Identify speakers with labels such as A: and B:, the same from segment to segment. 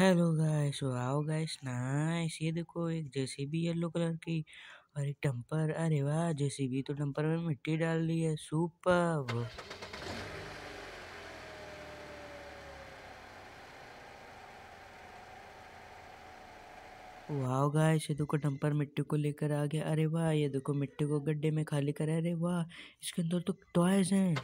A: hello guys wow guys nice ये देखो एक जेसीबी येलो कलर की और एक डंपर अरे वाह जेसीबी तो डंपर में मिट्टी डाल ली है सुपर वाह गाइस ये देखो डंपर मिट्टी को लेकर आ गया अरे वाह ये देखो मिट्टी को गड्ढे में खाली कर अरे वाह इसके अंदर तो टॉयज हैं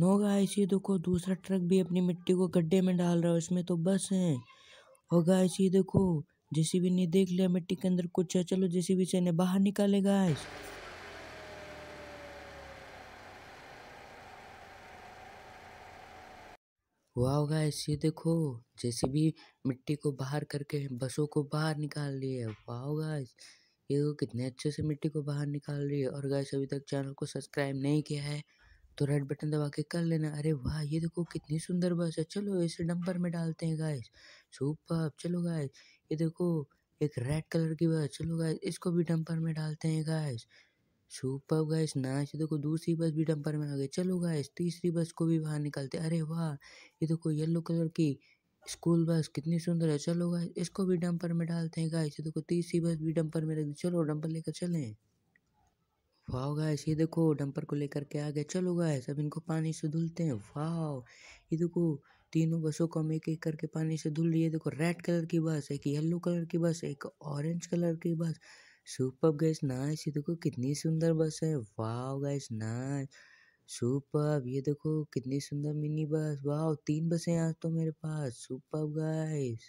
A: नो गाइस ये देखो दूसरा ट्रक भी अपनी मिट्टी को गड्ढे में डाल रहा है उसमें तो बस है और गाइस ये देखो भी नहीं देख लिया मिट्टी के अंदर कुछ है चलो जैसी से इन्हें बाहर निकाले गाइस वाह गाइस ये देखो जैसे भी मिट्टी को बाहर करके बसों को बाहर निकाल रही है वाह गाइस ये कितने अच्छे से मिट्टी को बाहर निकाल रही है और गाइस अभी तक चैनल को सब्सक्राइब नहीं किया है तो रेड बटन दबा के कर लेना अरे वाह ये देखो कितनी सुंदर बस है चलो इसे डंपर में डालते हैं गाइस सुपर चलो गाइस ये देखो एक रेड कलर की बस चलो गाइस इसको भी डंपर में डालते हैं गाइस सुपर ना नाच देखो दूसरी बस भी डंपर में आ गई चलो गाइस तीसरी बस को भी बाहर निकालते अरे वाह ये देखो येलो कलर की स्कूल बस कितनी सुंदर है चलो गाइस इसको भी डंपर में डालते हैं गाइस ये देखो तीसरी बस भी डंपर में रख चलो डंपर लेकर चलें वाह गाइस ये देखो डंपर को लेकर के आ गए चलो गाइस अब इनको पानी से धुलते हैं वाह ये देखो तीनों बसों को हम एक एक करके पानी से धुल रही है देखो रेड कलर की बस एक येलो कलर की बस एक ऑरेंज कलर की बस सुपर गैस नाइस ये देखो कितनी सुंदर बस है वाह गैस नाइस सुपर ये देखो कितनी सुंदर मिनी बस वाह तीन बसें आज तो मेरे पास सुपर गैस